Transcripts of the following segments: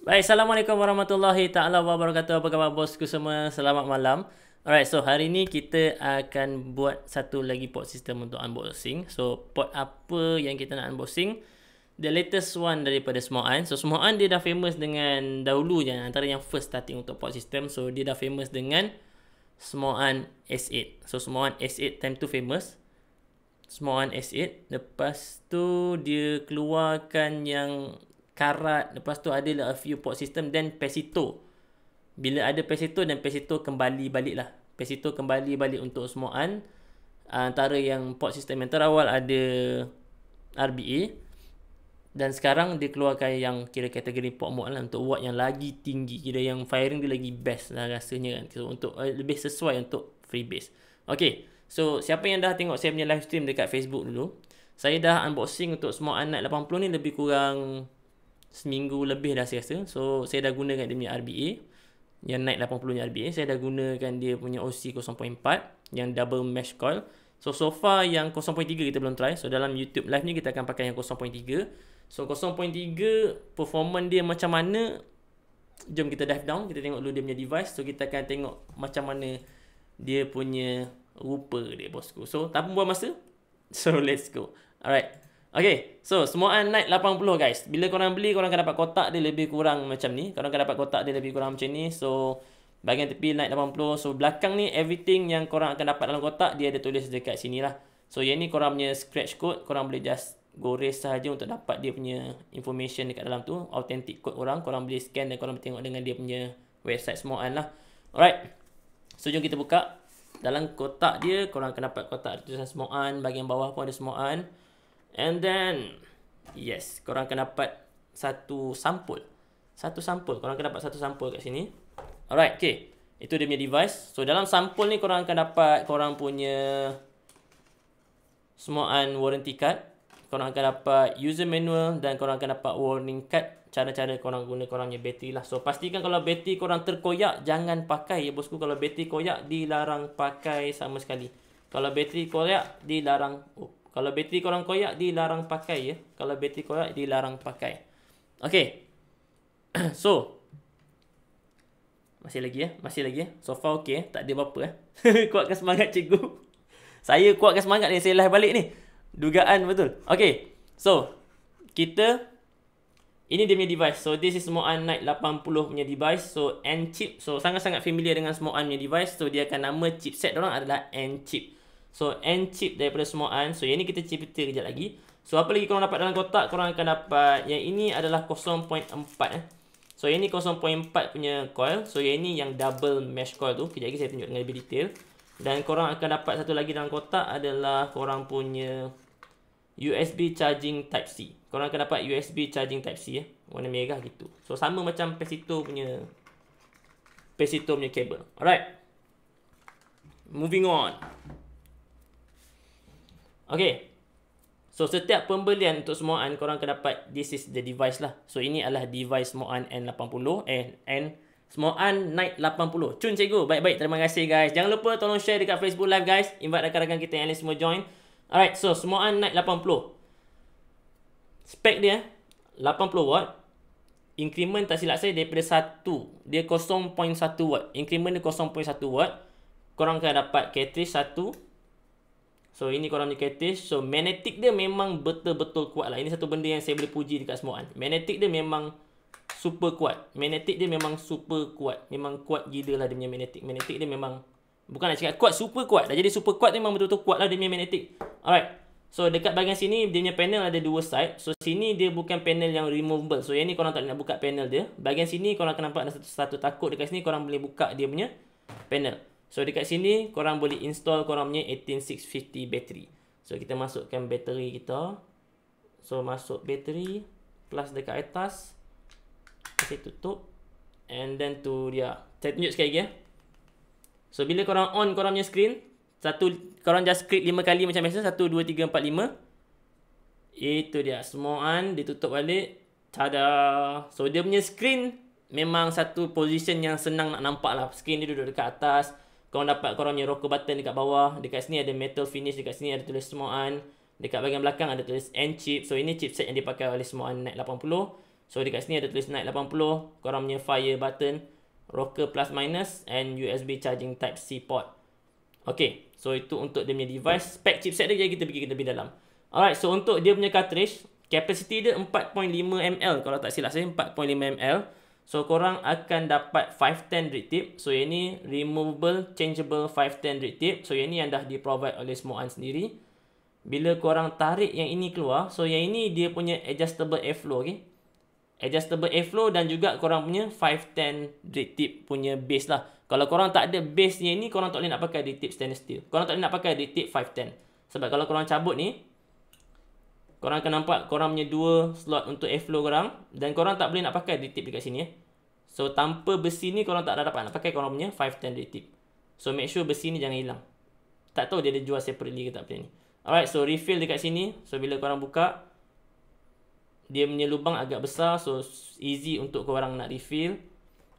Baik, Assalamualaikum warahmatullahi taala wabarakatuh. Apa khabar bosku semua? Selamat malam. Alright, so hari ni kita akan buat satu lagi port system untuk unboxing. So, port apa yang kita nak unboxing? The latest one daripada Smoan. So, Smoan dia dah famous dengan dahulu je antara yang first starting untuk port system. So, dia dah famous dengan Smoan S8. So, Smoan S8 time tu famous. Smoan S8. Lepas tu dia keluarkan yang karat lepas tu ada lah a few port system then pesito bila ada pesito dan pesito kembali balik lah pesito kembali balik untuk semuaan ah, antara yang port system yang terawal ada RBA dan sekarang dia keluarkan yang kira kategori port mode lah untuk watt yang lagi tinggi kira yang firing dia lagi best lah rasanya kan so, untuk uh, lebih sesuai untuk free base. Okay. so siapa yang dah tengok saya punya live stream dekat facebook dulu saya dah unboxing untuk semua anak 80 ni lebih kurang seminggu lebih dah saya rasa. So, saya dah gunakan dia punya RBA. Yang naik 80 nya RBA. Saya dah gunakan dia punya OC 0.4. Yang double mesh coil. So, so far yang 0.3 kita belum try. So, dalam YouTube live ni kita akan pakai yang 0.3. So, 0.3 performance dia macam mana. Jom kita dive down. Kita tengok dulu dia punya device. So, kita akan tengok macam mana dia punya rupa dia bosku. So, tak pun buang masa. So, let's go. Alright. Okay, so semua night 80 guys. Bila korang beli, korang akan dapat kotak dia lebih kurang macam ni. Korang akan dapat kotak dia lebih kurang macam ni. So, bahagian tepi night 80. So, belakang ni everything yang korang akan dapat dalam kotak, dia ada tulis dekat sini lah. So, yang ni korang punya scratch code. Korang boleh just gores sahaja untuk dapat dia punya information dekat dalam tu. Authentic code orang. Korang boleh scan dan korang tengok dengan dia punya website semua lah. Alright. So, jom kita buka. Dalam kotak dia, korang akan dapat kotak tulisan semua Bahagian bawah pun ada semua And then yes, korang akan dapat satu sampul. Satu sampul, korang akan dapat satu sampul kat sini. Alright, okay. Itu dia punya device. So dalam sampul ni korang akan dapat korang punya semuaan warranty card. Korang akan dapat user manual dan korang akan dapat warning card. Cara-cara korang guna korang punya bateri lah. So pastikan kalau bateri korang terkoyak, jangan pakai ya bosku. Kalau bateri koyak, dilarang pakai sama sekali. Kalau bateri koyak, dilarang. Kalau bateri korang koyak dilarang pakai ya. Kalau bateri koyak dilarang pakai. Okey. so masih lagi ya, masih lagi ya. So far okey, ya? tak ada apa-apa eh. Kuatkan semangat cikgu. saya kuatkan semangat ni, saya live balik ni. Dugaan betul. Okey. So kita ini dia punya device. So this is Smoan Knight 80 punya device. So N chip. So sangat-sangat familiar dengan Smoan punya device. So dia akan nama chipset dia orang adalah N chip. So end chip daripada semuaan. So yang ni kita cipta kejap lagi. So apa lagi korang dapat dalam kotak? Korang akan dapat yang ini adalah 0.4 eh. So yang ni 0.4 punya coil. So yang ini yang double mesh coil tu. Kejap lagi saya tunjuk dengan lebih detail. Dan korang akan dapat satu lagi dalam kotak adalah korang punya USB charging type C. Korang akan dapat USB charging type C eh. Warna merah gitu. So sama macam Pesito punya Pesito punya kabel. Alright. Moving on. Okay. So, setiap pembelian untuk an, korang akan dapat this is the device lah. So, ini adalah device an N80. Eh, N an Night 80. Cun cikgu. Baik-baik. Terima kasih guys. Jangan lupa tolong share dekat Facebook Live guys. Invite rakan-rakan kita yang lain semua join. Alright. So, an Night 80. Spek dia, 80 watt. Increment tak silap saya daripada 1. Dia 0.1 watt. Increment dia 0.1 watt. Korang akan dapat cartridge 1. So ini korang punya catish. So magnetic dia memang betul-betul kuat lah. Ini satu benda yang saya boleh puji dekat semua kan. Magnetic dia memang super kuat. Magnetic dia memang super kuat. Memang kuat gila lah dia punya magnetic. Magnetic dia memang bukan nak cakap kuat, super kuat. Dah jadi super kuat dia memang betul-betul kuat lah dia punya magnetic. Alright. So dekat bahagian sini dia punya panel ada dua side. So sini dia bukan panel yang removable. So yang ni korang tak nak buka panel dia. Bahagian sini korang akan nampak ada satu, satu takut dekat sini korang boleh buka dia punya panel. So dekat sini korang boleh install korang punya 18650 battery. So kita masukkan battery kita. So masuk battery plus dekat atas. Kita tutup and then to dia. Saya tunjuk sekali lagi ya. So bila korang on korang punya screen, satu korang just click 5 kali macam biasa 1 2 3 4 Itu dia semua on, ditutup balik. Tada. So dia punya screen memang satu position yang senang nak nampak lah. Screen dia duduk dekat atas korang dapat korang punya rocker button dekat bawah dekat sini ada metal finish dekat sini ada tulis semuaan dekat bahagian belakang ada tulis end chip so ini chipset yang dipakai oleh semuaan Night 80 so dekat sini ada tulis Night 80 korang punya fire button rocker plus minus and USB charging type C port ok so itu untuk dia punya device spec chipset dia kita pergi lebih dalam alright so untuk dia punya cartridge capacity dia 4.5 ml kalau tak silap saya 4.5 ml So korang akan dapat 510 read tip. So yang ni removable changeable 510 read tip. So yang ni yang dah di provide oleh Smoan sendiri. Bila korang tarik yang ini keluar, so yang ini dia punya adjustable airflow, okey. Adjustable airflow dan juga korang punya 510 read tip punya base lah. Kalau korang tak ada base yang ini, korang tak boleh nak pakai read tip stainless steel. Korang tak boleh nak pakai read tip 510. Sebab kalau korang cabut ni, korang akan nampak korang punya dua slot untuk airflow korang dan korang tak boleh nak pakai di tip dekat sini eh. So tanpa besi ni korang tak ada dapat nak pakai korang punya 510 di tip. So make sure besi ni jangan hilang. Tak tahu dia ada jual separately ke tak benda ni. Alright, so refill dekat sini. So bila korang buka dia punya lubang agak besar so easy untuk korang nak refill.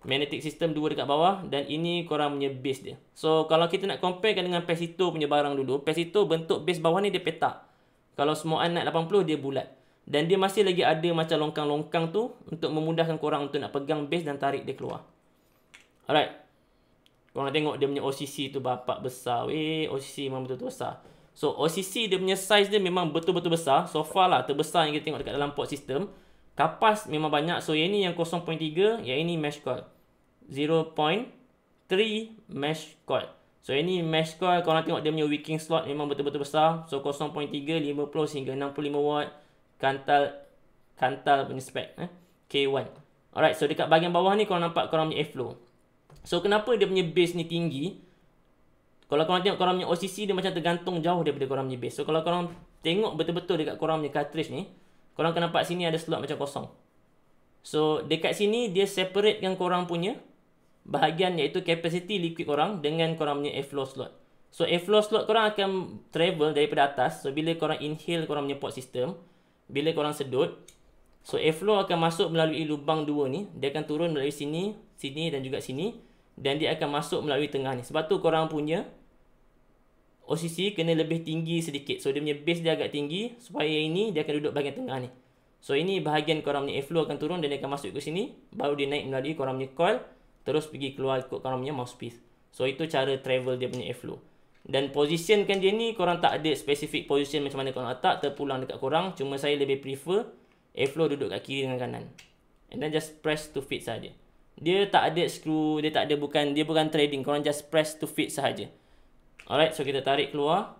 Magnetic system dua dekat bawah dan ini korang punya base dia. So kalau kita nak comparekan dengan Pesito punya barang dulu, Pesito bentuk base bawah ni dia petak. Kalau semua anak 80 dia bulat Dan dia masih lagi ada macam longkang-longkang tu Untuk memudahkan korang untuk nak pegang base dan tarik dia keluar Alright Korang nak tengok dia punya OCC tu bapak besar Weh OCC memang betul-betul besar So OCC dia punya size dia memang betul-betul besar So far lah terbesar yang kita tengok dekat dalam port system Kapas memang banyak So yang ni yang 0.3 Yang ini mesh coil 0.3 mesh coil So ini mesh coil korang tengok dia punya wicking slot memang betul-betul besar. So 0.3 50 sehingga 65 watt kantal kantal punya spec eh? K1. Alright, so dekat bahagian bawah ni kalau nampak korang punya airflow. So kenapa dia punya base ni tinggi? Kalau korang tengok korang punya OCC dia macam tergantung jauh daripada korang punya base. So kalau korang tengok betul-betul dekat korang punya cartridge ni, korang akan nampak sini ada slot macam kosong. So dekat sini dia separate kan korang punya bahagian iaitu capacity liquid korang dengan korang punya airflow slot. So airflow slot korang akan travel daripada atas. So bila korang inhale korang punya port system, bila korang sedut, so airflow akan masuk melalui lubang dua ni. Dia akan turun melalui sini, sini dan juga sini dan dia akan masuk melalui tengah ni. Sebab tu korang punya OCC kena lebih tinggi sedikit. So dia punya base dia agak tinggi supaya ini dia akan duduk bahagian tengah ni. So ini bahagian korang punya airflow akan turun dan dia akan masuk ke sini baru dia naik melalui korang punya coil terus pergi keluar ikut korang punya mouse So itu cara travel dia punya airflow. Dan positionkan dia ni korang tak ada specific position macam mana korang letak terpulang dekat korang. Cuma saya lebih prefer airflow duduk kat kiri dengan kanan. And then just press to fit saja. Dia tak ada screw, dia tak ada bukan dia bukan trading. Korang just press to fit sahaja. Alright, so kita tarik keluar.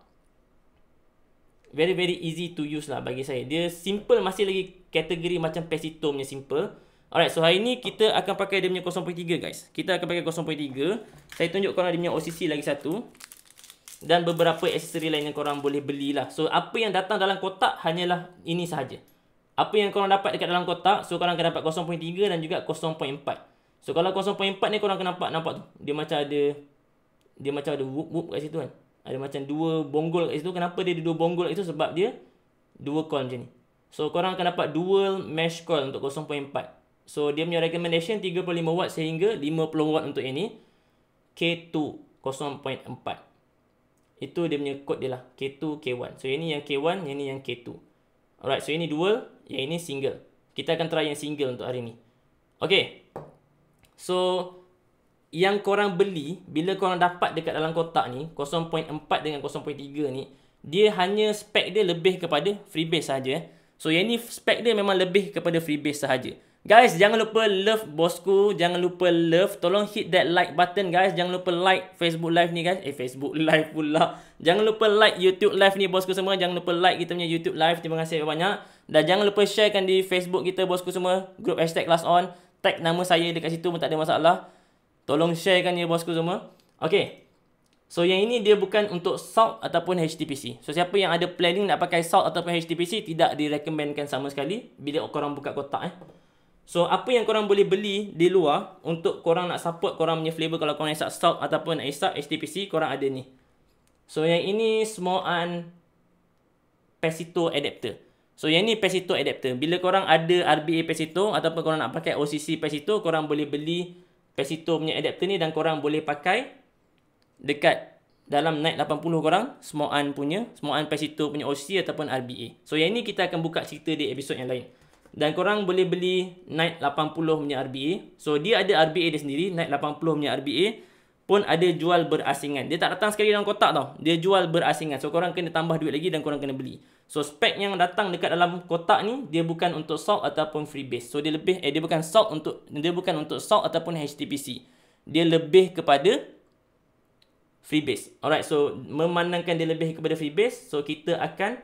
Very very easy to use lah bagi saya. Dia simple masih lagi kategori macam Pesito simple. Alright, so hari ni kita akan pakai dia punya 0.3 guys. Kita akan pakai 0.3. Saya tunjuk korang dia punya OCC lagi satu. Dan beberapa aksesori lain yang korang boleh belilah. So, apa yang datang dalam kotak hanyalah ini sahaja. Apa yang korang dapat dekat dalam kotak, so korang akan dapat 0.3 dan juga 0.4. So, kalau 0.4 ni korang akan nampak, nampak tu. Dia macam ada, dia macam ada whoop-whoop kat situ kan. Ada macam dua bonggol kat situ. Kenapa dia ada dua bonggol kat situ? Sebab dia dua coil macam ni. So, korang akan dapat dual mesh coil untuk 0.4. So dia punya recommendation 35 watt sehingga 50 watt untuk ini K2 0.4 Itu dia punya code dia lah K2 K1 So ini yang K1 yang ini yang K2 Alright so ini dual yang ini single Kita akan try yang single untuk hari ni Okay So yang korang beli bila korang dapat dekat dalam kotak ni 0.4 dengan 0.3 ni dia hanya spek dia lebih kepada freebase sahaja eh. So yang ni spek dia memang lebih kepada freebase sahaja. Guys, jangan lupa love bosku. Jangan lupa love. Tolong hit that like button, guys. Jangan lupa like Facebook live ni, guys. Eh, Facebook live pula. Jangan lupa like YouTube live ni, bosku semua. Jangan lupa like kita punya YouTube live. Terima kasih banyak. Dan jangan lupa sharekan di Facebook kita, bosku semua. Group hashtag last on. Tag nama saya dekat situ pun tak ada masalah. Tolong sharekan ni bosku semua. Okay. So, yang ini dia bukan untuk salt ataupun HTPC. So, siapa yang ada planning nak pakai salt ataupun HTPC, tidak direkomenkan sama sekali bila korang buka kotak eh. So apa yang korang boleh beli di luar untuk korang nak support korang punya flavor kalau korang isap stock ataupun nak isap HTPC korang ada ni. So yang ini small an Pesito adapter. So yang ni Pesito adapter. Bila korang ada RBA Pesito ataupun korang nak pakai OCC Pesito korang boleh beli Pesito punya adapter ni dan korang boleh pakai dekat dalam naik 80 korang small an punya small an Pesito punya OCC ataupun RBA. So yang ni kita akan buka cerita di episod yang lain dan korang boleh beli Knight 80 punya RBA. So dia ada RBA dia sendiri, Knight 80 punya RBA pun ada jual berasingan. Dia tak datang sekali dalam kotak tau. Dia jual berasingan. So korang kena tambah duit lagi dan korang kena beli. So spek yang datang dekat dalam kotak ni dia bukan untuk salt ataupun free base. So dia lebih eh dia bukan salt untuk dia bukan untuk salt ataupun HTPC. Dia lebih kepada free base. Alright, so memandangkan dia lebih kepada free base, so kita akan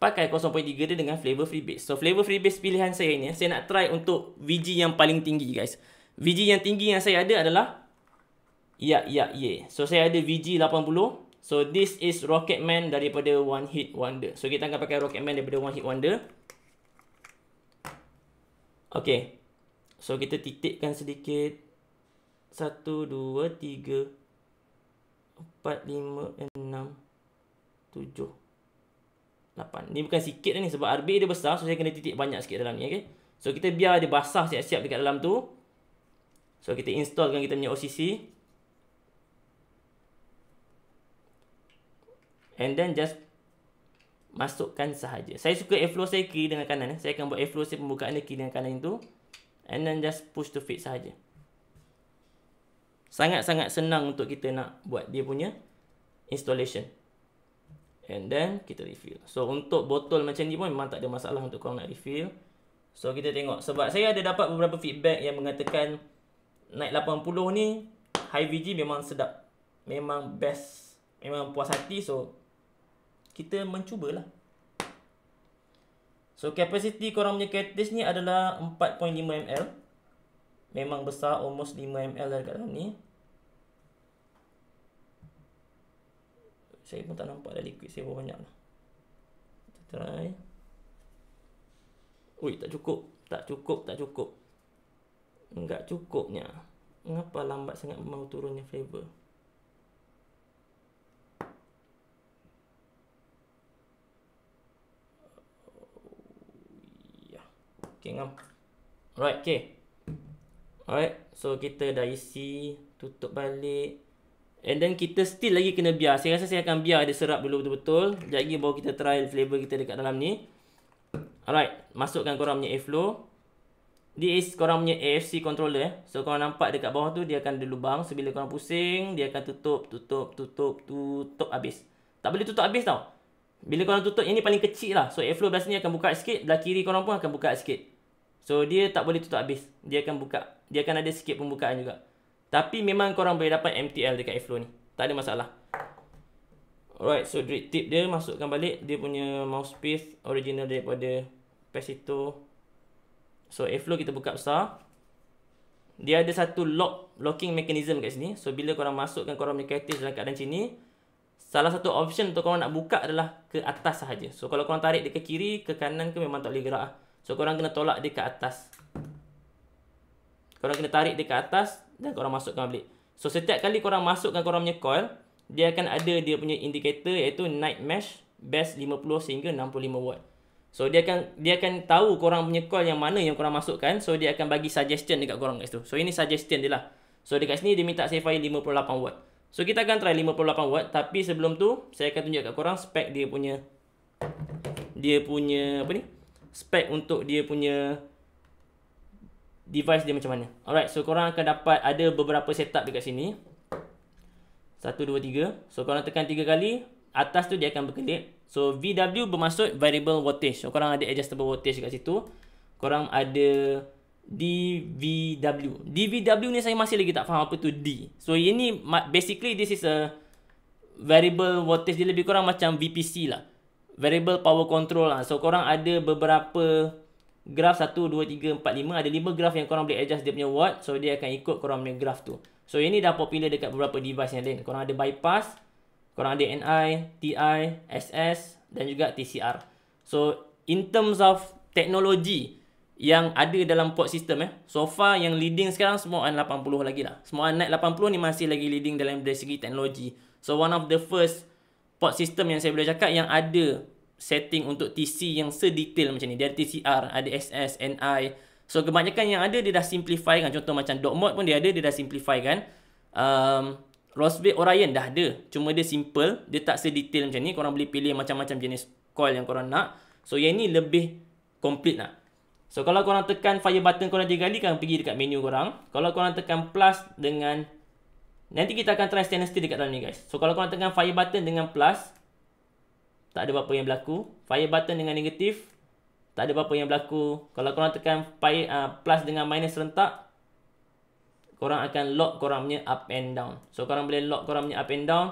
pakai 0.3 dia dengan flavor free base. So flavor free base pilihan saya ini, saya nak try untuk VG yang paling tinggi guys. VG yang tinggi yang saya ada adalah ya ya ye. So saya ada VG 80. So this is Rocket Man daripada One Hit Wonder. So kita akan pakai Rocket Man daripada One Hit Wonder. Okay. So kita titikkan sedikit. Satu dua tiga empat lima enam tujuh. 8. Ni bukan sikit ni sebab RB dia besar so saya kena titik banyak sikit dalam ni okey. So kita biar dia basah siap-siap dekat dalam tu. So kita installkan kita punya OCC. And then just masukkan sahaja. Saya suka airflow saya kiri dengan kanan. Eh. Saya akan buat airflow saya pembukaan dia kiri dengan kanan itu. And then just push to fit sahaja. Sangat-sangat senang untuk kita nak buat dia punya installation. And then kita refill So untuk botol macam ni pun memang tak ada masalah untuk korang nak refill So kita tengok Sebab saya ada dapat beberapa feedback yang mengatakan naik 80 ni High VG memang sedap Memang best Memang puas hati so Kita mencubalah So capacity korang punya cartridge ni adalah 4.5ml Memang besar almost 5ml lah dekat dalam ni saya pun tak nampak dah liquid saya banyak lah kita try ui tak cukup tak cukup tak cukup enggak cukupnya kenapa lambat sangat mau turunnya flavor Okay, ngam. Alright, okay. Alright, so kita dah isi, tutup balik. And then kita still lagi kena biar. Saya rasa saya akan biar dia serap dulu betul-betul. Sekejap lagi baru kita try flavor kita dekat dalam ni. Alright. Masukkan korang punya airflow. This is korang punya AFC controller. Eh. So korang nampak dekat bawah tu dia akan ada lubang. So bila korang pusing dia akan tutup, tutup, tutup, tutup habis. Tak boleh tutup habis tau. Bila korang tutup yang ni paling kecil lah. So airflow belah sini akan buka sikit. Belah kiri korang pun akan buka sikit. So dia tak boleh tutup habis. Dia akan buka. Dia akan ada sikit pembukaan juga. Tapi memang korang boleh dapat MTL dekat Airflow ni. Tak ada masalah. Alright, so drip tip dia masukkan balik dia punya mouse piece original daripada Pesito. So Airflow kita buka besar. Dia ada satu lock locking mechanism kat sini. So bila korang masukkan korang punya cartridge dalam keadaan sini, salah satu option untuk korang nak buka adalah ke atas sahaja. So kalau korang tarik dia ke kiri, ke kanan ke memang tak boleh gerak. Lah. So korang kena tolak dia ke atas. Korang kena tarik dia ke atas dan korang masukkan balik. So setiap kali korang masukkan korang punya coil, dia akan ada dia punya indikator iaitu night mesh best 50 sehingga 65 watt. So dia akan dia akan tahu korang punya coil yang mana yang korang masukkan, so dia akan bagi suggestion dekat korang kat situ. So ini suggestion dia lah. So dekat sini dia minta saya fire 58 watt. So kita akan try 58 watt tapi sebelum tu saya akan tunjuk kat korang spek dia punya dia punya apa ni? Spek untuk dia punya device dia macam mana. Alright, so korang akan dapat ada beberapa setup dekat sini. 1 2 3. So korang tekan 3 kali, atas tu dia akan berkedip. So VW bermaksud variable voltage. So korang ada adjustable voltage dekat situ. Korang ada DVW. DVW ni saya masih lagi tak faham apa tu D. So ini basically this is a variable voltage dia lebih kurang macam VPC lah. Variable power control lah. So korang ada beberapa graf 1, 2, 3, 4, 5 ada 5 graf yang korang boleh adjust dia punya watt so dia akan ikut korang punya graf tu so ini dah popular dekat beberapa device yang lain korang ada bypass korang ada NI, TI, SS dan juga TCR so in terms of teknologi yang ada dalam port system eh so far yang leading sekarang semua on 80 lagi lah semua on 80 ni masih lagi leading dalam dari segi teknologi so one of the first port system yang saya boleh cakap yang ada setting untuk TC yang sedetail macam ni. Dia ada TCR, ada SS, NI. So kebanyakan yang ada dia dah simplify kan. Contoh macam dot mode pun dia ada, dia dah simplify kan. Um, Rosvate Orion dah ada. Cuma dia simple, dia tak sedetail macam ni. Korang boleh pilih macam-macam jenis coil yang korang nak. So yang ni lebih complete lah. So kalau korang tekan fire button korang tiga kali, korang pergi dekat menu korang. Kalau korang tekan plus dengan... Nanti kita akan try stainless steel dekat dalam ni guys. So kalau korang tekan fire button dengan plus, tak ada apa-apa yang berlaku. Fire button dengan negatif, tak ada apa-apa yang berlaku. Kalau korang tekan fire, uh, plus dengan minus rentak, korang akan lock korang punya up and down. So korang boleh lock korang punya up and down.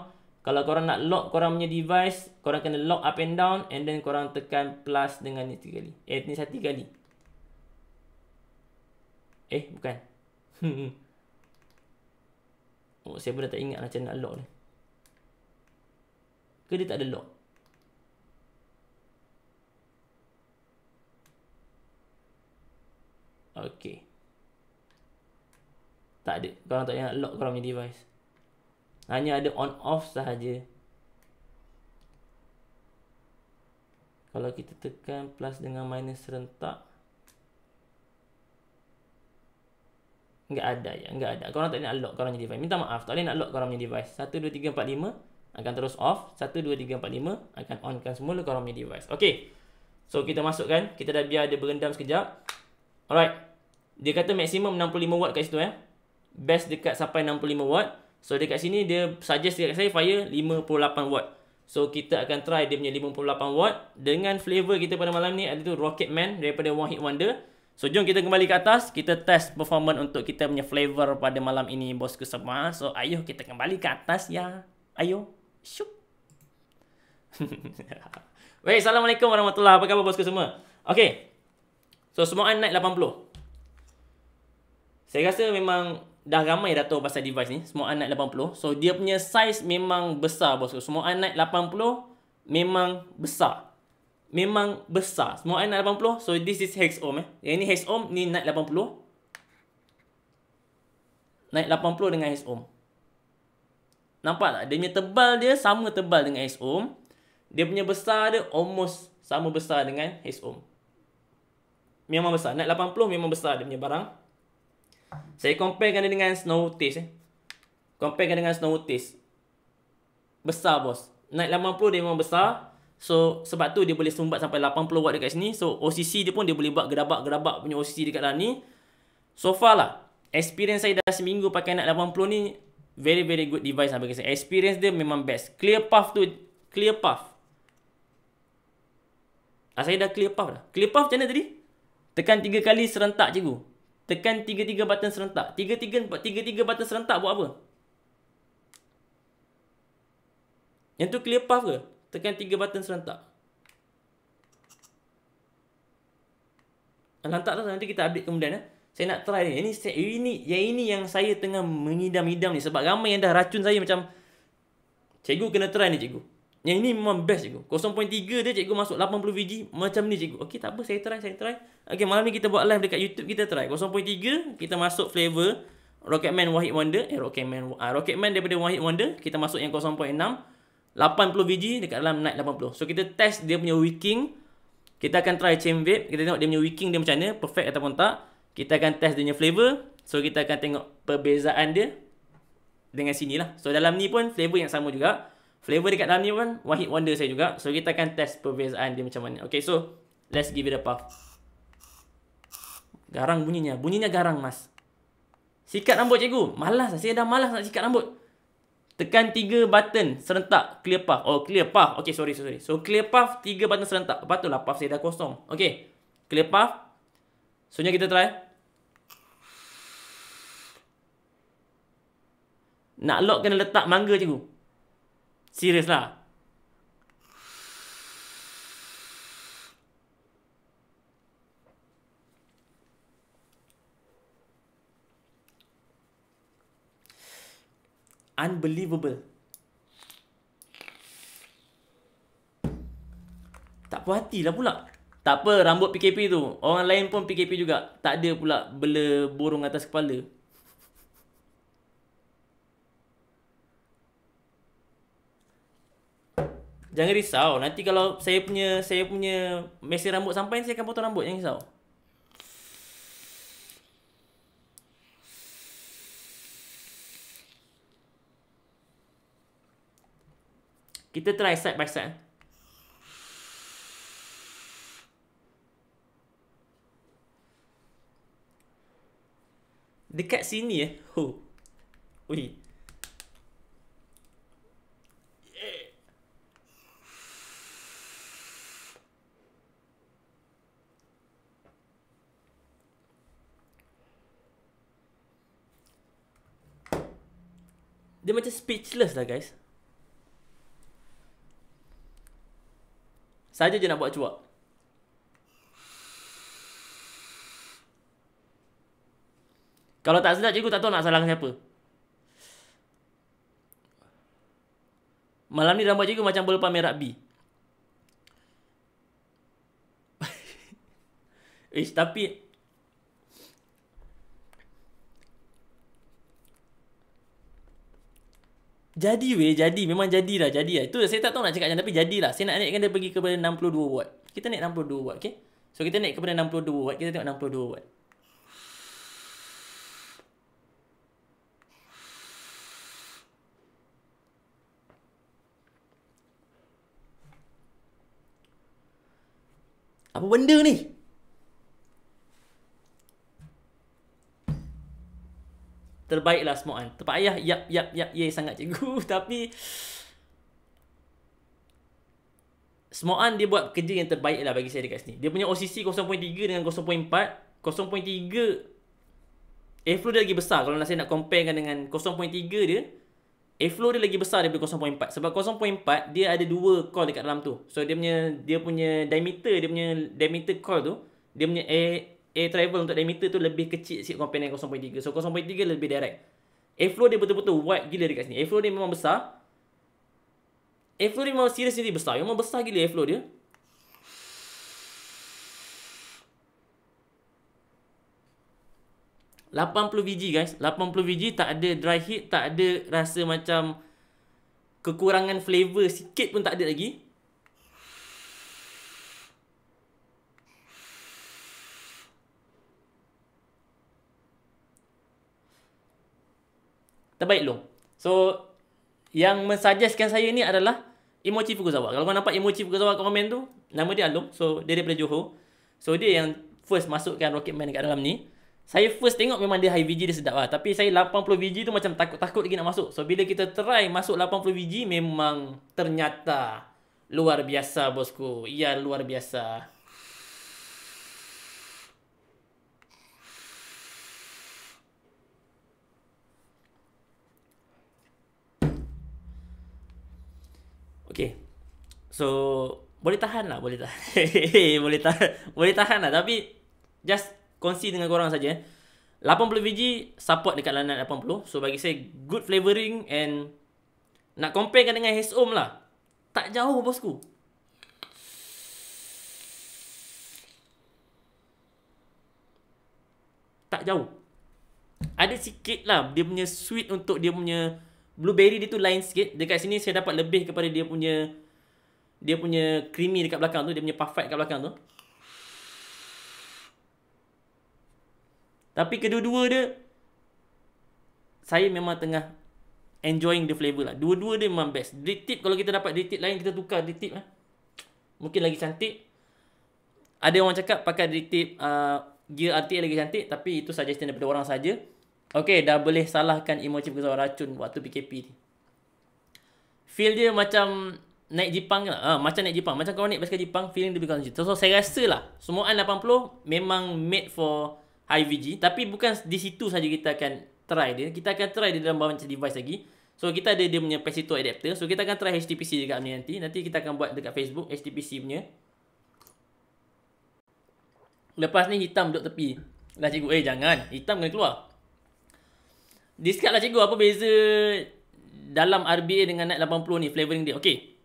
Kalau korang nak lock korang punya device, korang kena lock up and down and then korang tekan plus dengan ni tiga kali. Eh, ni satu kali. Eh, bukan. oh, saya pun dah tak ingat macam nak lock ni. Ke dia tak ada lock? Okay. Tak ada. Korang tak nak lock korang punya device. Hanya ada on off sahaja. Kalau kita tekan plus dengan minus serentak. Enggak ada ya. Enggak ada. Korang tak payah nak lock korang punya device. Minta maaf. Tak payah nak lock korang punya device. 1, 2, 3, 4, 5 akan terus off 1 2 3 4 5 akan onkan semula korang punya device. Okey. So kita masukkan, kita dah biar dia berendam sekejap. Alright. Dia kata maksimum 65 watt kat situ eh. Best dekat sampai 65 watt. So dekat sini dia suggest dekat saya fire 58 watt. So kita akan try dia punya 58 watt dengan flavor kita pada malam ni ada tu Rocket Man daripada One Hit Wonder. So jom kita kembali ke atas, kita test performance untuk kita punya flavor pada malam ini bosku semua. So ayo kita kembali ke atas ya. ayo, Syuk. Wei, assalamualaikum warahmatullahi Apa khabar bosku semua? Okay. So semua naik 80. Saya rasa memang dah ramai dah tahu pasal device ni, semua anak 80. So dia punya size memang besar bosku. Semua anak 80 memang besar. Memang besar. Semua anak 80. So this is hex ohm eh. Yang ini hex ohm, ni naik 80. Naik 80 dengan hex ohm. Nampak tak? Dia punya tebal dia sama tebal dengan hex ohm. Dia punya besar dia almost sama besar dengan hex ohm. Memang besar. Naik 80 memang besar dia punya barang. Saya compare kan dia dengan Snow Taste eh. Comparekan dengan Snow Taste. Besar bos. Naik 80 dia memang besar. So sebab tu dia boleh sumbat sampai 80 watt dekat sini. So OCC dia pun dia boleh buat gerabak-gerabak punya OCC dekat dalam ni. So far lah. Experience saya dah seminggu pakai Nat 80 ni. Very very good device lah bagi saya. Experience dia memang best. Clear puff tu. Clear puff. Ah, saya dah clear puff dah. Clear puff macam mana tadi? Tekan 3 kali serentak cikgu. Tekan tiga tiga button serentak. tiga tiga tiga tiga button serentak buat apa? Yang tu clear path ke? Tekan tiga button serentak. Alah tak tahu nanti kita update kemudian eh. Saya nak try ni. Ini saya, ini yang ini yang saya tengah mengidam-idam ni sebab ramai yang dah racun saya macam Cikgu kena try ni cikgu. Yang ini memang best cikgu. 0.3 dia cikgu masuk 80 VG. Macam ni cikgu. okay, tak apa saya try, saya try. Okay, malam ni kita buat live dekat YouTube kita try. 0.3 kita masuk flavor Rocketman Wahid Wonder. Eh Rocketman, uh, Rocketman daripada Wahid Wonder. Kita masuk yang 0.6. 80 VG dekat dalam night 80. So kita test dia punya wicking. Kita akan try chain vape. Kita tengok dia punya wicking dia macam mana. Perfect ataupun tak. Kita akan test dia punya flavor. So kita akan tengok perbezaan dia. Dengan sini lah. So dalam ni pun flavor yang sama juga flavor dekat dalam ni pun one hit wonder saya juga. So kita akan test perbezaan dia macam mana. Okay so let's give it a puff. Garang bunyinya. Bunyinya garang mas. Sikat rambut cikgu. Malas lah. Saya dah malas nak sikat rambut. Tekan 3 button serentak. Clear puff. Oh clear puff. Okay sorry sorry. So clear puff 3 button serentak. Lepas tu lah puff saya dah kosong. Okay. Clear puff. So kita try. Nak lock kena letak mangga cikgu. Serius lah. Unbelievable. Tak puas hati lah pula. Tak apa, rambut PKP tu. Orang lain pun PKP juga. Tak ada pula bela burung atas kepala. Jangan risau. Nanti kalau saya punya saya punya mesin rambut sampai saya akan potong rambut. Jangan risau. Kita try side by side. Eh. Dekat sini eh. Oh. Ui. Dia macam speechless lah guys Saja je nak buat cuak Kalau tak sedap cikgu tak tahu nak salah siapa Malam ni rambut cikgu macam bola pamer rugby Eh tapi Jadi weh, jadi. Memang jadilah, jadilah. Itu saya tak tahu nak cakap macam tapi jadilah. Saya nak naikkan dia pergi kepada 62 watt. Kita naik 62 watt, okay? So, kita naik kepada 62 watt. Kita tengok 62 watt. Apa benda ni? terbaiklah semua kan. Tempat ayah, yap, yap, yap, ye sangat cikgu. Tapi, Semuaan dia buat kerja yang terbaik lah bagi saya dekat sini. Dia punya OCC 0.3 dengan 0.4. 0.3 airflow dia lagi besar kalau nak saya nak comparekan dengan 0.3 dia. Airflow dia lagi besar daripada 0.4. Sebab 0.4 dia ada dua coil dekat dalam tu. So dia punya dia punya diameter, dia punya diameter coil tu, dia punya air, air travel untuk diameter tu lebih kecil sikit compare dengan 0.3 so 0.3 lebih direct airflow dia betul-betul wide gila dekat sini airflow dia memang besar airflow dia memang serius ni besar memang besar gila airflow dia VG guys 80VG tak ada dry heat Tak ada rasa macam Kekurangan flavor sikit pun tak ada lagi terbaik lu. So yang mensuggestkan saya ni adalah Emoji Fukuzawa. Kalau kau nampak Emoji Fukuzawa kat komen tu, nama dia Alum. So dia daripada Johor. So dia yang first masukkan Rocket Man dekat dalam ni. Saya first tengok memang dia high VG dia sedap lah. Tapi saya 80 VG tu macam takut-takut lagi nak masuk. So bila kita try masuk 80 VG memang ternyata luar biasa bosku. Ya luar biasa. Okay. So, boleh tahan lah. Boleh tahan. boleh tahan. Boleh tahan lah. Tapi, just kongsi dengan korang saja. 80 eh. biji support dekat lanat 80. So, bagi saya, good flavoring and nak comparekan dengan his lah. Tak jauh bosku. Tak jauh. Ada sikit lah dia punya sweet untuk dia punya blueberry dia tu lain sikit. Dekat sini saya dapat lebih kepada dia punya dia punya creamy dekat belakang tu, dia punya puff dekat belakang tu. Tapi kedua-dua dia saya memang tengah enjoying the flavor lah. Dua-dua dia memang best. Drip tip kalau kita dapat drip tip lain kita tukar drip tip lah. Mungkin lagi cantik. Ada orang cakap pakai drip tip uh, gear RTA lagi cantik tapi itu suggestion daripada orang saja. Okay dah boleh salahkan emoji berkesan racun waktu PKP ni. Feel dia macam naik Jepang ke lah. Ha, macam naik Jepang. Macam kau naik basikal Jepang, feeling dia macam tu. So, saya rasa lah, semua An 80 memang made for high VG. Tapi bukan di situ saja kita akan try dia. Kita akan try dia dalam bawah macam device lagi. So, kita ada dia punya Pesito adapter. So, kita akan try HTPC juga ni nanti. Nanti kita akan buat dekat Facebook HTPC punya. Lepas ni hitam duduk tepi. Lah cikgu, eh jangan. Hitam kena keluar. Discard lah cikgu apa beza dalam RBA dengan Night 80 ni flavoring dia. Okay.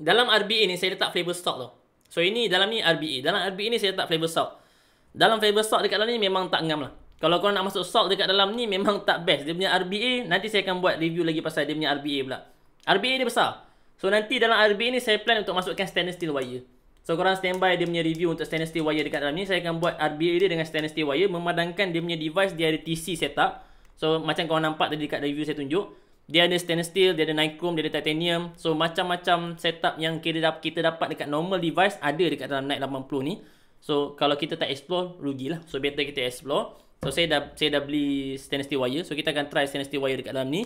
Dalam RBA ni saya letak flavor stock tu. So ini dalam ni RBA. Dalam RBA ni saya letak flavor stock. Dalam flavor stock dekat dalam ni memang tak ngam lah. Kalau korang nak masuk salt dekat dalam ni memang tak best. Dia punya RBA nanti saya akan buat review lagi pasal dia punya RBA pula. RBA dia besar. So nanti dalam RBA ni saya plan untuk masukkan stainless steel wire. So korang standby dia punya review untuk stainless steel wire dekat dalam ni. Saya akan buat RBA dia dengan stainless steel wire. Memandangkan dia punya device dia ada TC setup. So macam kau nampak tadi dekat review saya tunjuk Dia ada stainless steel, dia ada nichrome, dia ada titanium So macam-macam setup yang kita dapat dekat normal device Ada dekat dalam Night 80 ni So kalau kita tak explore, rugilah So better kita explore So saya dah saya dah beli stainless steel wire So kita akan try stainless steel wire dekat dalam ni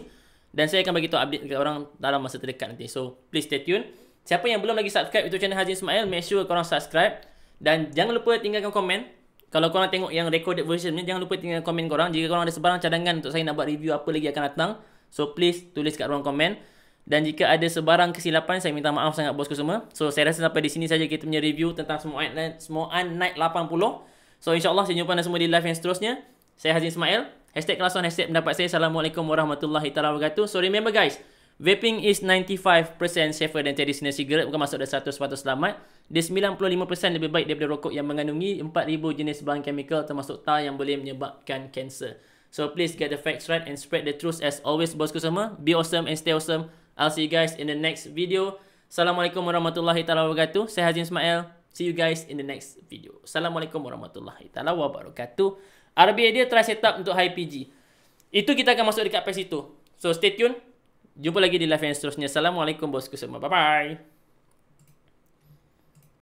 Dan saya akan bagi tahu update dekat orang dalam masa terdekat nanti So please stay tune Siapa yang belum lagi subscribe YouTube channel Haji Ismail Make sure korang subscribe Dan jangan lupa tinggalkan komen kalau korang tengok yang recorded version ni Jangan lupa tinggal komen korang Jika korang ada sebarang cadangan Untuk saya nak buat review Apa lagi akan datang So please tulis kat ruang komen Dan jika ada sebarang kesilapan Saya minta maaf sangat bosku semua So saya rasa sampai di sini saja Kita punya review tentang Semua Smoan Night 80 So insyaAllah saya jumpa anda semua di live yang seterusnya Saya Hazim Ismail Hashtag kelas on hashtag pendapat saya Assalamualaikum warahmatullahi wabarakatuh So remember guys Vaping is 95% safer than traditional cigarette Bukan masuk dah 100% selamat dia 95% lebih baik daripada rokok yang mengandungi 4000 jenis bahan kimia termasuk tar yang boleh menyebabkan kanser. So please get the facts right and spread the truth as always bosku semua. Be awesome and stay awesome. I'll see you guys in the next video. Assalamualaikum warahmatullahi taala wabarakatuh. Saya Hazim Ismail. See you guys in the next video. Assalamualaikum warahmatullahi taala wabarakatuh. RBA dia try set up untuk PG. Itu kita akan masuk dekat pas itu. So stay tune. Jumpa lagi di live yang seterusnya. Assalamualaikum bosku semua. Bye bye.